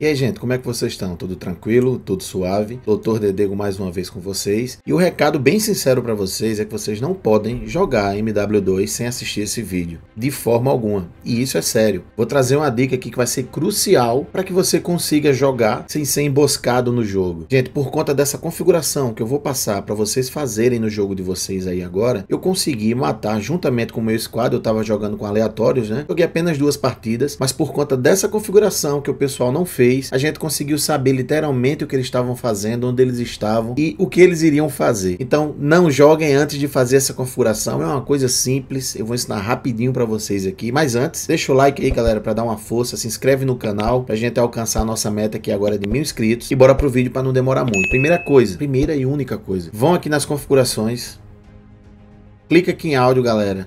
E aí, gente, como é que vocês estão? Tudo tranquilo? Tudo suave? Doutor Dedego mais uma vez com vocês. E o recado bem sincero para vocês é que vocês não podem jogar MW2 sem assistir esse vídeo, de forma alguma. E isso é sério. Vou trazer uma dica aqui que vai ser crucial para que você consiga jogar sem ser emboscado no jogo. Gente, por conta dessa configuração que eu vou passar para vocês fazerem no jogo de vocês aí agora, eu consegui matar juntamente com o meu squad, eu tava jogando com aleatórios, né? Joguei apenas duas partidas, mas por conta dessa configuração que o pessoal não fez fez, a gente conseguiu saber literalmente o que eles estavam fazendo, onde eles estavam e o que eles iriam fazer. Então, não joguem antes de fazer essa configuração, é uma coisa simples, eu vou ensinar rapidinho para vocês aqui. Mas antes, deixa o like aí, galera, para dar uma força, se inscreve no canal para a gente alcançar a nossa meta aqui agora de mil inscritos e bora pro vídeo para não demorar muito. Primeira coisa, primeira e única coisa, vão aqui nas configurações, clica aqui em áudio, galera,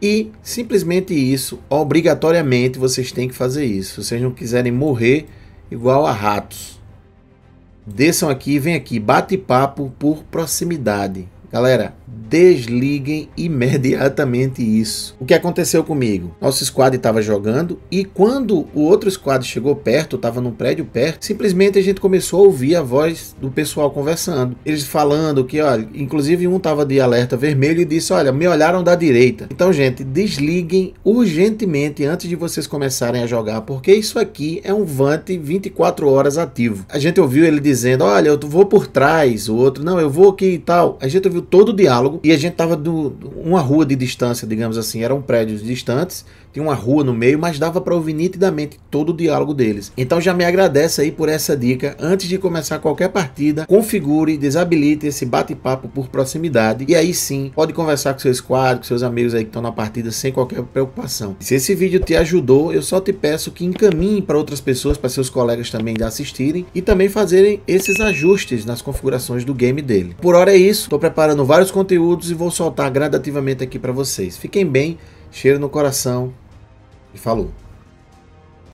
e simplesmente isso, obrigatoriamente vocês têm que fazer isso. Se vocês não quiserem morrer igual a ratos. Desçam aqui, vem aqui, bate papo por proximidade. Galera, desliguem imediatamente isso. O que aconteceu comigo? Nosso squad estava jogando e quando o outro squad chegou perto, estava num prédio perto, simplesmente a gente começou a ouvir a voz do pessoal conversando. Eles falando que, olha, inclusive um estava de alerta vermelho e disse: Olha, me olharam da direita. Então, gente, desliguem urgentemente antes de vocês começarem a jogar, porque isso aqui é um Vant 24 horas ativo. A gente ouviu ele dizendo: Olha, eu vou por trás, o outro, não, eu vou aqui e tal. A gente ouviu todo o diálogo e a gente tava do uma rua de distância, digamos assim, eram prédios distantes tinha uma rua no meio, mas dava para ouvir nitidamente todo o diálogo deles. Então já me agradece aí por essa dica. Antes de começar qualquer partida, configure, desabilite esse bate-papo por proximidade e aí sim pode conversar com seu squad, com seus amigos aí que estão na partida sem qualquer preocupação. Se esse vídeo te ajudou, eu só te peço que encaminhe para outras pessoas, para seus colegas também assistirem e também fazerem esses ajustes nas configurações do game dele. Por hora é isso, estou preparando vários conteúdos e vou soltar gradativamente aqui para vocês. Fiquem bem, cheiro no coração e falou.